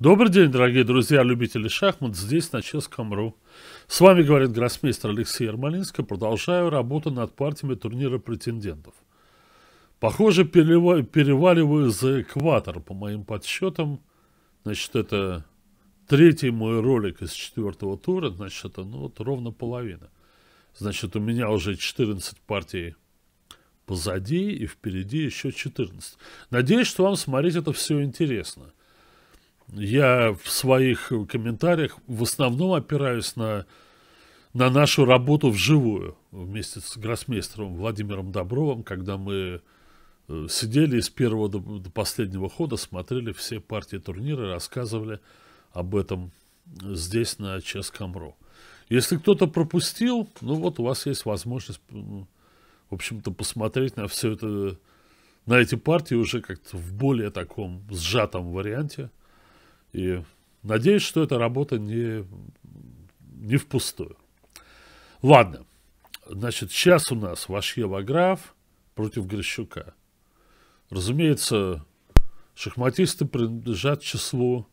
Добрый день, дорогие друзья, любители шахмат, здесь на Ческом.ру. С вами говорит гроссмейстер Алексей Ермолинский. Продолжаю работу над партиями турнира претендентов. Похоже, переваливаю за экватор, по моим подсчетам. Значит, это третий мой ролик из четвертого тура, значит, это ну, вот ровно половина. Значит, у меня уже 14 партий позади и впереди еще 14. Надеюсь, что вам смотреть это все интересно – я в своих э, комментариях в основном опираюсь на, на нашу работу вживую вместе с гроссмейстером Владимиром Добровым, когда мы э, сидели из первого до, до последнего хода, смотрели все партии турнира, рассказывали об этом здесь, на Ческомро. Если кто-то пропустил, ну вот у вас есть возможность, в общем-то, посмотреть на все это, на эти партии уже как-то в более таком сжатом варианте – и надеюсь, что эта работа не, не впустую. Ладно. Значит, сейчас у нас Ваш Граф против Грищука. Разумеется, шахматисты принадлежат числу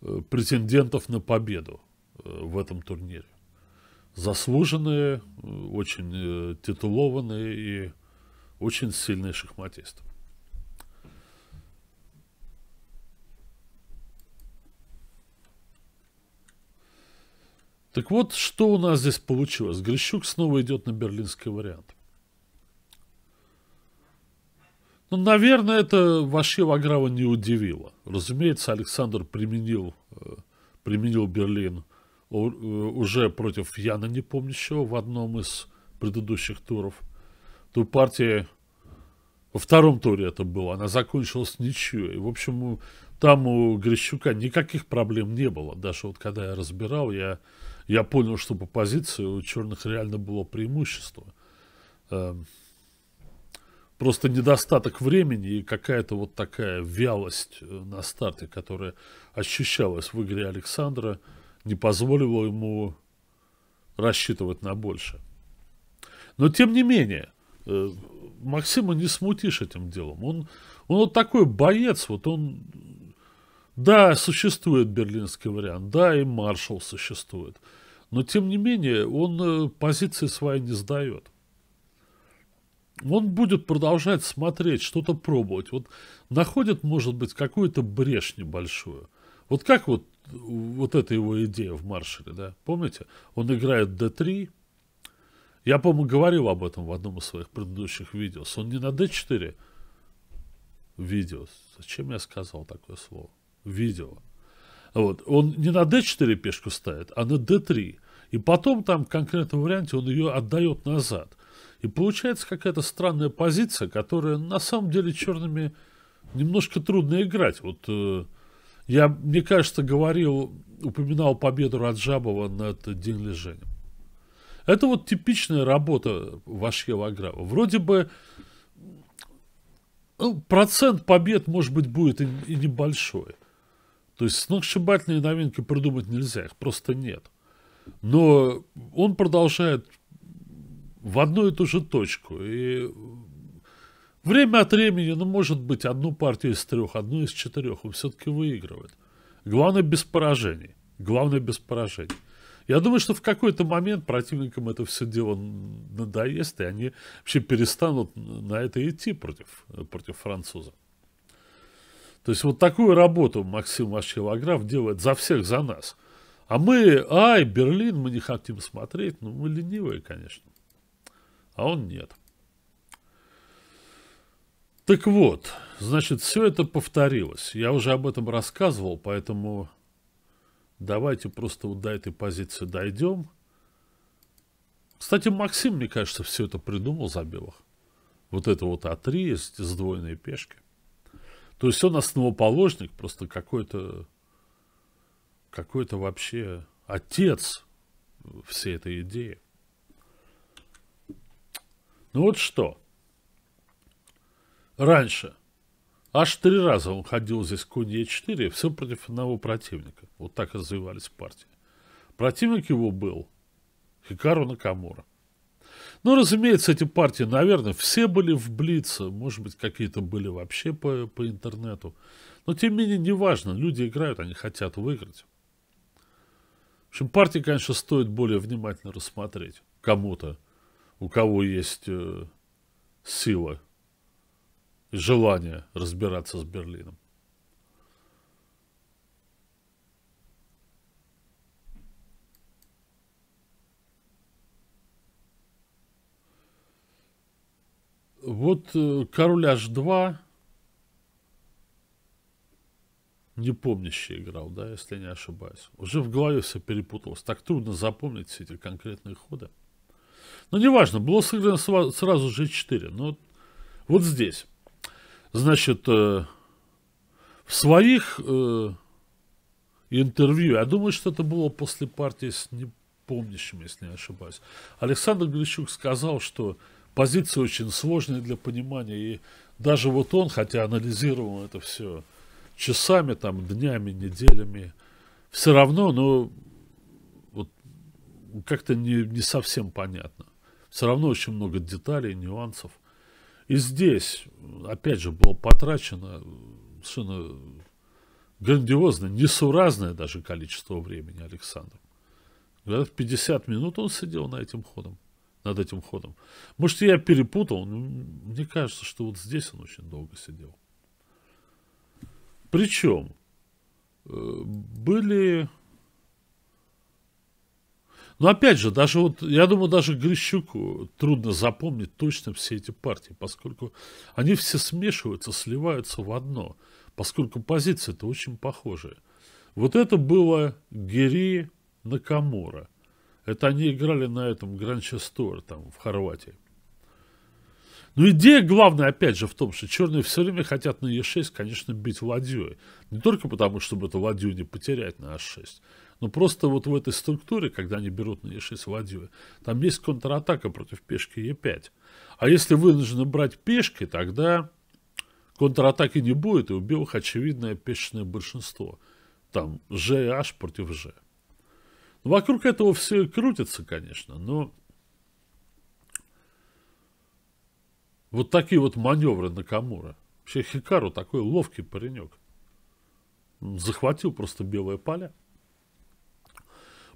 э, претендентов на победу э, в этом турнире. Заслуженные, э, очень титулованные и очень сильные шахматисты. Так вот, что у нас здесь получилось? Грищук снова идет на берлинский вариант. Ну, наверное, это Вашева Аграва не удивило. Разумеется, Александр применил, э, применил Берлин э, уже против Яна Непомнящего в одном из предыдущих туров. Ту партия во втором туре это было, она закончилась ничью. И В общем, там у Грищука никаких проблем не было. Даже вот когда я разбирал, я я понял, что по позиции у черных реально было преимущество. Эм, просто недостаток времени и какая-то вот такая вялость э, на старте, которая ощущалась в игре Александра, не позволила ему рассчитывать на больше. Но тем не менее, э, Максима не смутишь этим делом. Он, он вот такой боец, вот он... Да, существует берлинский вариант, да, и маршал существует – но, тем не менее, он э, позиции свои не сдает. Он будет продолжать смотреть, что-то пробовать. Вот находит, может быть, какую-то брешь небольшую. Вот как вот, вот эта его идея в маршале, да? Помните? Он играет D3. Я, по-моему, говорил об этом в одном из своих предыдущих видео. Он не на D4 видео. Зачем я сказал такое слово? Видео. Вот. Он не на d4 пешку ставит, а на d3. И потом там в конкретном варианте он ее отдает назад. И получается какая-то странная позиция, которая на самом деле черными немножко трудно играть. Вот э, я, мне кажется, говорил, упоминал победу Раджабова над Дин Леженем. Это вот типичная работа Вашего Аграва. Вроде бы ну, процент побед, может быть, будет и, и небольшой. То есть сногсшибательные новинки придумать нельзя, их просто нет. Но он продолжает в одну и ту же точку. И время от времени, ну, может быть, одну партию из трех, одну из четырех он все-таки выигрывает. Главное, без поражений. Главное, без поражений. Я думаю, что в какой-то момент противникам это все дело надоест, и они вообще перестанут на это идти против, против французов. То есть вот такую работу Максим Василограф делает за всех, за нас. А мы, ай, Берлин, мы не хотим смотреть. Ну, мы ленивые, конечно. А он нет. Так вот, значит, все это повторилось. Я уже об этом рассказывал, поэтому давайте просто вот до этой позиции дойдем. Кстати, Максим, мне кажется, все это придумал за белых. Вот это вот А3 с сдвоенной пешкой. То есть он основоположник, просто какой-то какой-то вообще отец всей этой идеи. Ну вот что. Раньше аж три раза он ходил здесь конь Е4, все против одного противника. Вот так развивались партии. Противник его был Хикару Накамура. Ну, разумеется, эти партии, наверное, все были в Блице, может быть, какие-то были вообще по, по интернету. Но, тем не менее, неважно, люди играют, они хотят выиграть. В общем, партии, конечно, стоит более внимательно рассмотреть кому-то, у кого есть э, сила и желание разбираться с Берлином. Вот э, Король H2. Непомнящий играл, да, если не ошибаюсь. Уже в голове все перепуталось. Так трудно запомнить все эти конкретные ходы. Но неважно, было сыграно сразу же 4. Но вот здесь. Значит, э, в своих э, интервью, я думаю, что это было после партии с непомнящим, если не ошибаюсь, Александр Грищук сказал, что позиция очень сложная для понимания. И даже вот он, хотя анализировал это все часами, там, днями, неделями, все равно, ну, вот как-то не, не совсем понятно. Все равно очень много деталей, нюансов. И здесь, опять же, было потрачено совершенно грандиозное, несуразное даже количество времени Александра. 50 минут он сидел на этим ходом над этим ходом. Может, я перепутал, но мне кажется, что вот здесь он очень долго сидел. Причем э, были... Но ну, опять же, даже вот, я думаю, даже Грищуку трудно запомнить точно все эти партии, поскольку они все смешиваются, сливаются в одно, поскольку позиции-то очень похожие. Вот это было Гири Накамура – это они играли на этом Гранче Стор, там, в Хорватии. Но ну, идея главная, опять же, в том, что черные все время хотят на Е6, конечно, бить ладьей. Не только потому, чтобы эту ладью не потерять на H6, но просто вот в этой структуре, когда они берут на Е6 ладью, там есть контратака против пешки Е5. А если вынуждены брать пешки, тогда контратаки не будет, и у белых очевидное пешечное большинство. Там Ж и H против Ж. Ну, вокруг этого все крутится, конечно, но вот такие вот маневры Накамура. Вообще Хикару такой ловкий паренек. Захватил просто белое поле,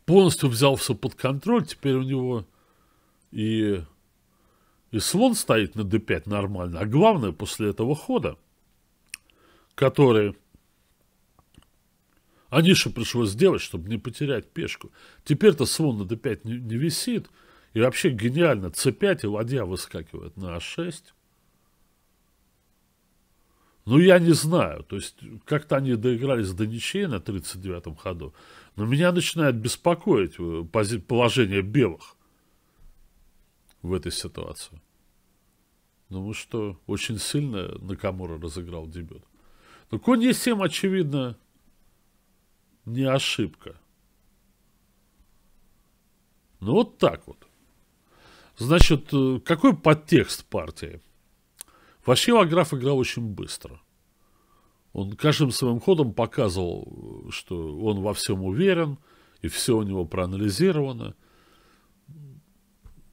Полностью взял все под контроль. Теперь у него и, и слон стоит на d5 нормально. А главное, после этого хода, который они нишу пришлось сделать, чтобы не потерять пешку. Теперь-то слон на d5 не, не висит. И вообще гениально. c5 и ладья выскакивает на a6. А ну, я не знаю. То есть, как-то они доигрались до ничьей на 39-м ходу. Но меня начинает беспокоить э, положение белых в этой ситуации. Думаю, ну, что очень сильно Накамура разыграл дебют. Но ну, конь Е7, очевидно, не ошибка. Ну вот так вот. Значит, э, какой подтекст партии? Вообще Ваграф играл очень быстро. Он каждым своим ходом показывал, э, что он во всем уверен, и все у него проанализировано.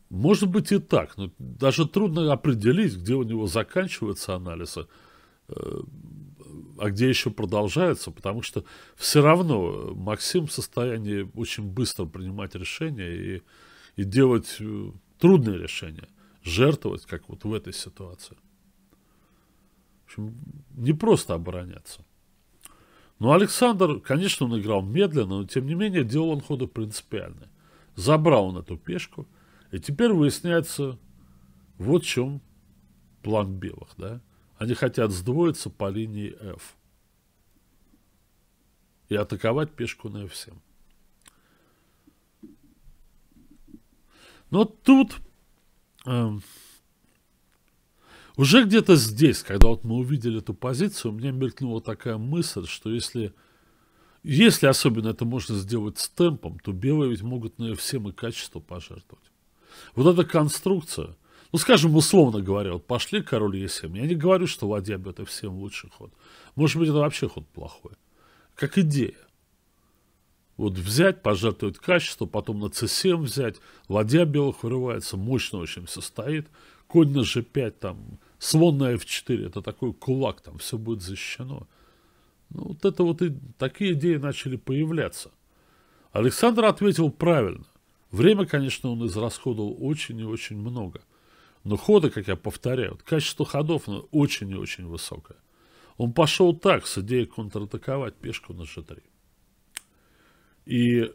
Может быть и так, но даже трудно определить, где у него заканчивается анализ, э, а где еще продолжаются, потому что все равно Максим в состоянии очень быстро принимать решения и, и делать э, трудные решения, жертвовать, как вот в этой ситуации. В общем, не просто обороняться. Но Александр, конечно, он играл медленно, но тем не менее делал он ходы принципиальные. Забрал он эту пешку, и теперь выясняется, вот в чем план белых, да? Они хотят сдвоиться по линии F и атаковать пешку на F7. Но тут э, уже где-то здесь, когда вот мы увидели эту позицию, у меня мелькнула такая мысль, что если, если особенно это можно сделать с темпом, то белые ведь могут на F7 и качество пожертвовать. Вот эта конструкция – ну, скажем, условно говоря, вот пошли король Е7. Я не говорю, что ладья это всем лучший ход. Может быть, это вообще ход плохой. Как идея. Вот взять, пожертвовать качество, потом на c7 взять. Ладья белых вырывается, мощно очень все стоит. Конь на g5, там, слон на f4, это такой кулак, там все будет защищено. Ну, вот это вот и такие идеи начали появляться. Александр ответил правильно. Время, конечно, он израсходовал очень и очень много – но ходы, как я повторяю, качество ходов ну, очень и очень высокое. Он пошел так, с идеей контратаковать пешку на g3. И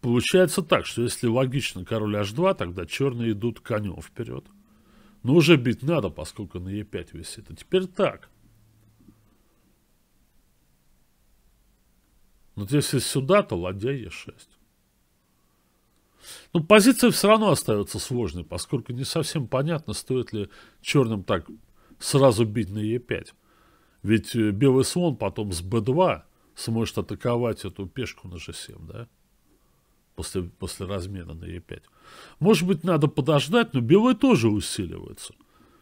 получается так, что если логично король h2, тогда черные идут конем вперед. Но уже бить надо, поскольку на e5 висит. А теперь так. Вот если сюда, то ладья e6. Ну, позиция все равно остается сложной, поскольку не совсем понятно, стоит ли черным так сразу бить на Е5. Ведь э, белый слон потом с Б2 сможет атаковать эту пешку на G7, да? После, после размена на Е5. Может быть, надо подождать, но белые тоже усиливаются.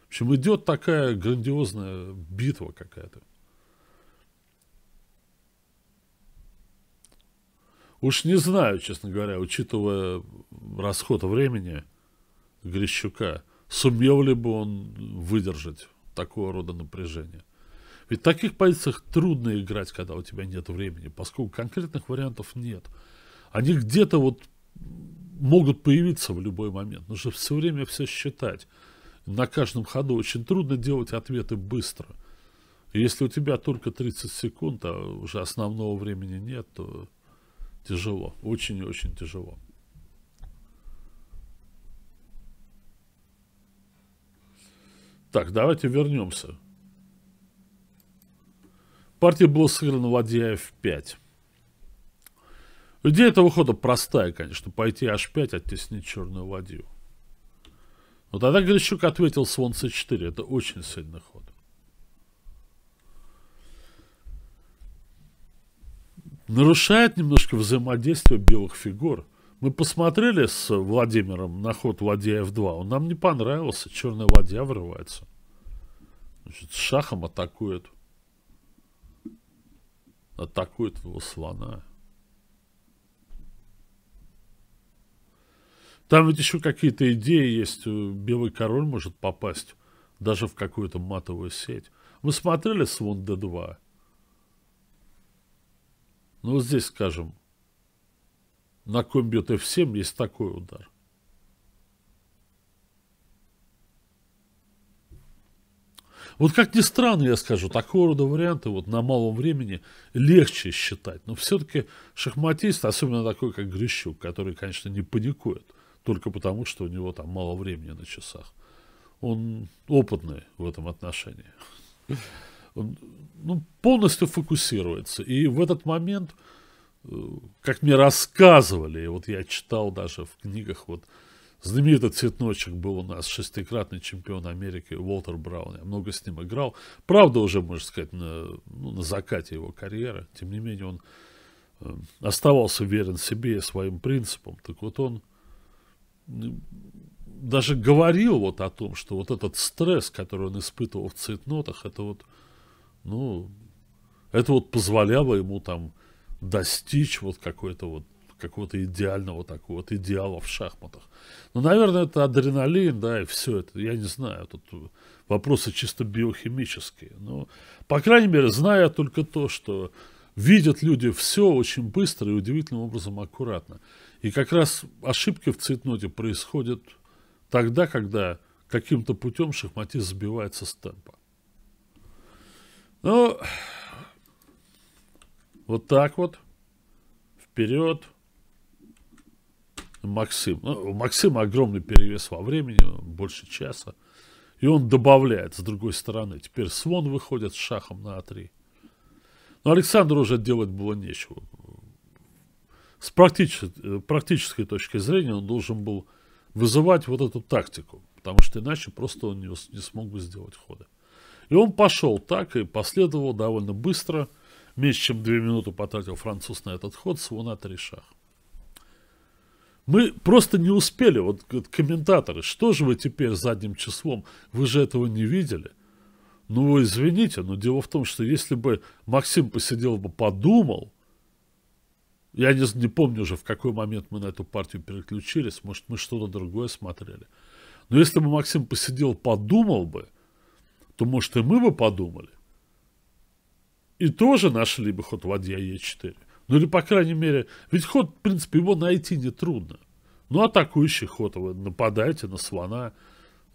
В общем, идет такая грандиозная битва какая-то. Уж не знаю, честно говоря, учитывая расход времени Грищука, сумел ли бы он выдержать такого рода напряжение. Ведь в таких позициях трудно играть, когда у тебя нет времени, поскольку конкретных вариантов нет. Они где-то вот могут появиться в любой момент. Нужно все время все считать. На каждом ходу очень трудно делать ответы быстро. если у тебя только 30 секунд, а уже основного времени нет, то тяжело, очень и очень тяжело. Так, давайте вернемся. Партия была сыграна ладья f5. Идея этого хода простая, конечно. Пойти h5, оттеснить черную ладью. Но тогда Грищук ответил слон c4. Это очень сильный ход. нарушает немножко взаимодействие белых фигур. Мы посмотрели с Владимиром на ход ладья f2. Он нам не понравился. Черная ладья врывается. Значит, шахом атакует. Атакует его слона. Там ведь еще какие-то идеи есть. Белый король может попасть даже в какую-то матовую сеть. Мы смотрели слон d2. Ну, вот здесь, скажем, на комбит F7 есть такой удар. Вот как ни странно, я скажу, такого рода варианты вот на малом времени легче считать. Но все-таки шахматист, особенно такой, как Грищук, который, конечно, не паникует, только потому, что у него там мало времени на часах. Он опытный в этом отношении ну, полностью фокусируется. И в этот момент, э, как мне рассказывали, вот я читал даже в книгах, вот знаменитый цветночек был у нас, шестикратный чемпион Америки Уолтер Браун, я много с ним играл. Правда, уже, можно сказать, на, ну, на закате его карьеры, тем не менее, он э, оставался верен себе и своим принципам. Так вот он даже говорил вот о том, что вот этот стресс, который он испытывал в цветнотах, это вот ну, это вот позволяло ему там достичь вот какой-то вот какого-то идеального такого вот идеала в шахматах. Ну, наверное, это адреналин, да, и все это. Я не знаю, тут вопросы чисто биохимические. Но, ну, по крайней мере, знаю только то, что видят люди все очень быстро и удивительным образом аккуратно. И как раз ошибки в цветноте происходят тогда, когда каким-то путем шахматист сбивается с темпа. Ну, вот так вот. Вперед. Максим. Ну, у Максима огромный перевес во времени, больше часа. И он добавляет с другой стороны. Теперь Свон выходит с шахом на А3. Но Александру уже делать было нечего. С практической, практической точки зрения он должен был вызывать вот эту тактику. Потому что иначе просто он не, не смог бы сделать хода. И он пошел так и последовал довольно быстро. Меньше чем две минуты потратил француз на этот ход, всего на три шаха. Мы просто не успели, вот комментаторы, что же вы теперь задним числом, вы же этого не видели. Ну вы извините, но дело в том, что если бы Максим посидел бы, подумал, я не, не помню уже, в какой момент мы на эту партию переключились, может мы что-то другое смотрели. Но если бы Максим посидел, подумал бы, то, может, и мы бы подумали. И тоже нашли бы ход ладья Е4. Ну или, по крайней мере, ведь ход, в принципе, его найти нетрудно. Ну, атакующий ход, вы нападаете на слона.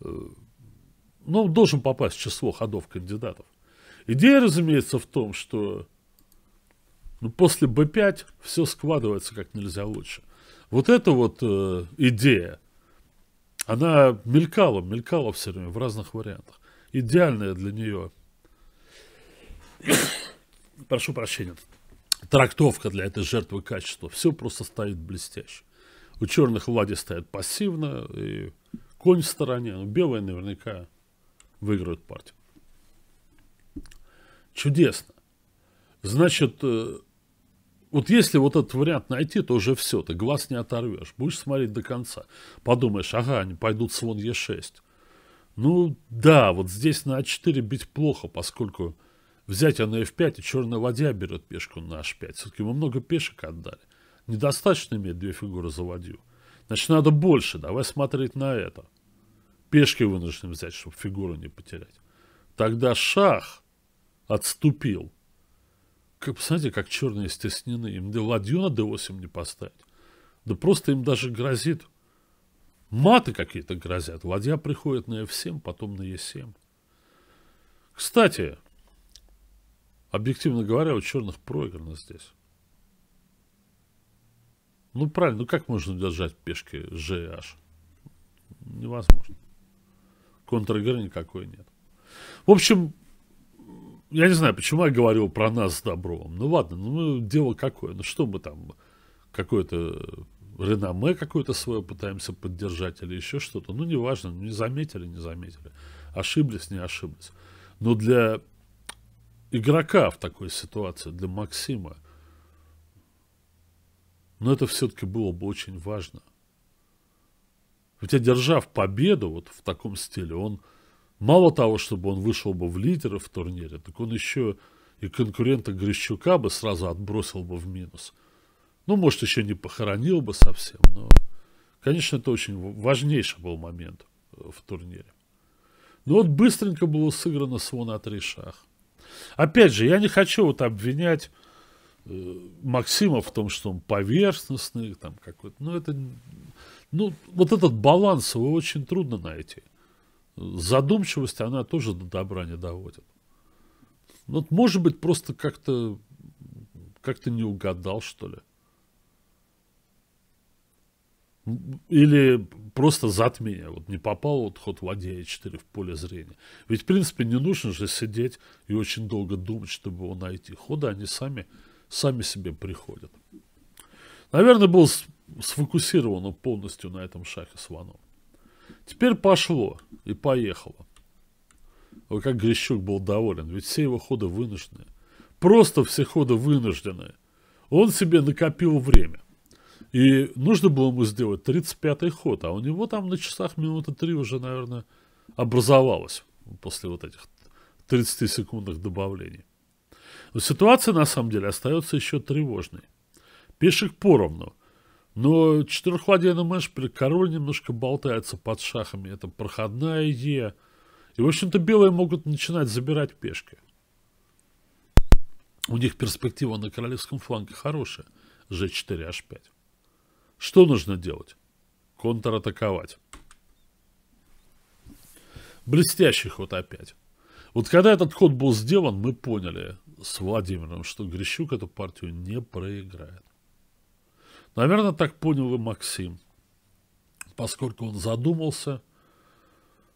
Э, ну, должен попасть в число ходов кандидатов. Идея, разумеется, в том, что ну, после b5 все складывается как нельзя лучше. Вот эта вот э, идея, она мелькала, мелькала все время в разных вариантах идеальная для нее, прошу прощения, трактовка для этой жертвы качества. Все просто стоит блестяще. У черных Влади стоят пассивно, и конь в стороне, но белые наверняка выиграют партию. Чудесно. Значит, э, вот если вот этот вариант найти, то уже все, ты глаз не оторвешь. Будешь смотреть до конца. Подумаешь, ага, они пойдут слон Е6. Ну да, вот здесь на А4 бить плохо, поскольку взять она F5 и черная ладья берет пешку на H5. Все-таки мы много пешек отдали. Недостаточно иметь две фигуры за ладью. Значит, надо больше, давай смотреть на это. Пешки вынуждены взять, чтобы фигуру не потерять. Тогда шах отступил. Как, посмотрите, как черные стеснены. Им ладью на d8 не поставить. Да просто им даже грозит Маты какие-то грозят. Ладья приходит на f7, потом на e7. Кстати, объективно говоря, у черных проиграно здесь. Ну, правильно, ну как можно держать пешки G и H? Невозможно. Контр-игры никакой нет. В общем, я не знаю, почему я говорил про нас с Добровым. Ну ладно, ну дело какое. Ну что мы там, какое-то реноме какое-то свое пытаемся поддержать или еще что-то. Ну, неважно, не заметили, не заметили. Ошиблись, не ошиблись. Но для игрока в такой ситуации, для Максима, но ну, это все-таки было бы очень важно. Ведь одержав победу вот в таком стиле, он мало того, чтобы он вышел бы в лидеры в турнире, так он еще и конкурента Грищука бы сразу отбросил бы в минус – ну, может, еще не похоронил бы совсем, но, конечно, это очень важнейший был момент э, в турнире. Но вот быстренько было сыграно всего на три шах. Опять же, я не хочу вот обвинять э, Максима в том, что он поверхностный, там какой-то, ну, это, ну, вот этот баланс его очень трудно найти. Задумчивость, она тоже до добра не доводит. Вот, может быть, просто как-то как-то не угадал, что ли. Или просто затмение. Вот не попал вот ход ладья e4 в поле зрения. Ведь, в принципе, не нужно же сидеть и очень долго думать, чтобы его найти. Ходы они сами, сами себе приходят. Наверное, был сфокусирован полностью на этом шахе с ваном Теперь пошло и поехало. Ой, как Грищук был доволен, ведь все его ходы вынуждены. Просто все ходы вынуждены. Он себе накопил время. И нужно было ему сделать 35-й ход, а у него там на часах минуты три уже, наверное, образовалось после вот этих 30-секундных добавлений. Но ситуация, на самом деле, остается еще тревожной. Пешек поровну. Но четырехладейный мэш при король немножко болтается под шахами. Это проходная Е. И, в общем-то, белые могут начинать забирать пешки. У них перспектива на королевском фланге хорошая. G4, H5. Что нужно делать? Контратаковать. Блестящий ход опять. Вот когда этот ход был сделан, мы поняли с Владимиром, что Грищук эту партию не проиграет. Наверное, так понял и Максим, поскольку он задумался,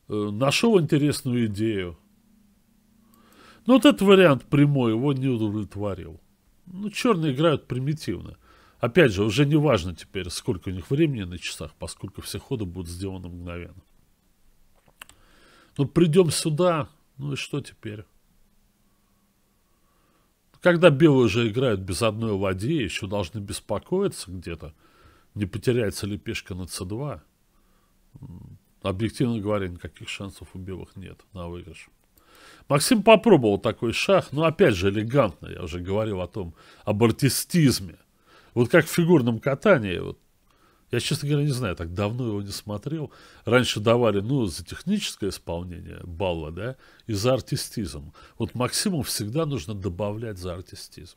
э, нашел интересную идею. Но вот этот вариант прямой его не удовлетворил. Ну, черные играют примитивно. Опять же, уже не важно теперь, сколько у них времени на часах, поскольку все ходы будут сделаны мгновенно. Ну, придем сюда, ну и что теперь? Когда белые уже играют без одной ладьи, еще должны беспокоиться где-то, не потеряется ли пешка на c2. Объективно говоря, никаких шансов у белых нет на выигрыш. Максим попробовал такой шаг, но опять же элегантно, я уже говорил о том, об артистизме – вот как в фигурном катании. Вот. Я, честно говоря, не знаю, так давно его не смотрел. Раньше давали, ну, за техническое исполнение балла, да, и за артистизм. Вот Максиму всегда нужно добавлять за артистизм.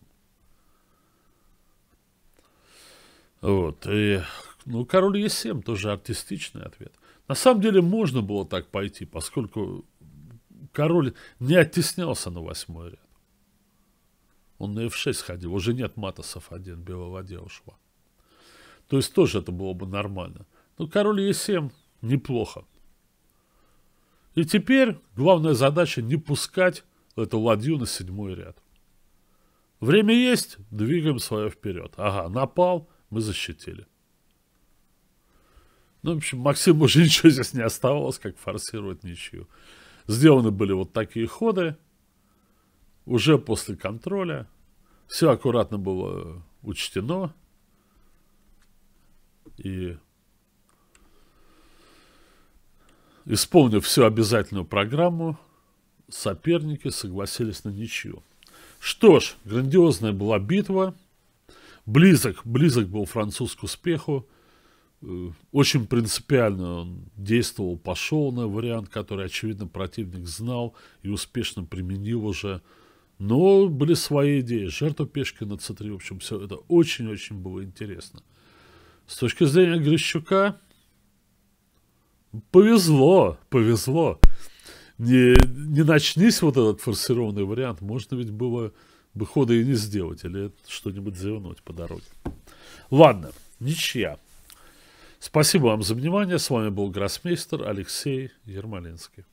Вот, и, ну, король Е7 тоже артистичный ответ. На самом деле можно было так пойти, поскольку король не оттеснялся на восьмой ряд. Он на F6 ходил. Уже нет матосов один белого ушла. То есть тоже это было бы нормально. Но король e 7 неплохо. И теперь главная задача не пускать эту ладью на седьмой ряд. Время есть, двигаем свое вперед. Ага, напал, мы защитили. Ну, в общем, Максиму уже ничего здесь не оставалось, как форсировать ничью. Сделаны были вот такие ходы уже после контроля. Все аккуратно было учтено. И исполнив всю обязательную программу, соперники согласились на ничью. Что ж, грандиозная была битва. Близок, близок был француз к успеху. Э, очень принципиально он действовал, пошел на вариант, который, очевидно, противник знал и успешно применил уже но были свои идеи. Жертва пешки Пешкина, Цитри, в общем, все это очень-очень было интересно. С точки зрения Грищука, повезло, повезло. Не, не начнись вот этот форсированный вариант, можно ведь было бы хода и не сделать, или что-нибудь завернуть по дороге. Ладно, ничья. Спасибо вам за внимание. С вами был гроссмейстер Алексей Ермолинский.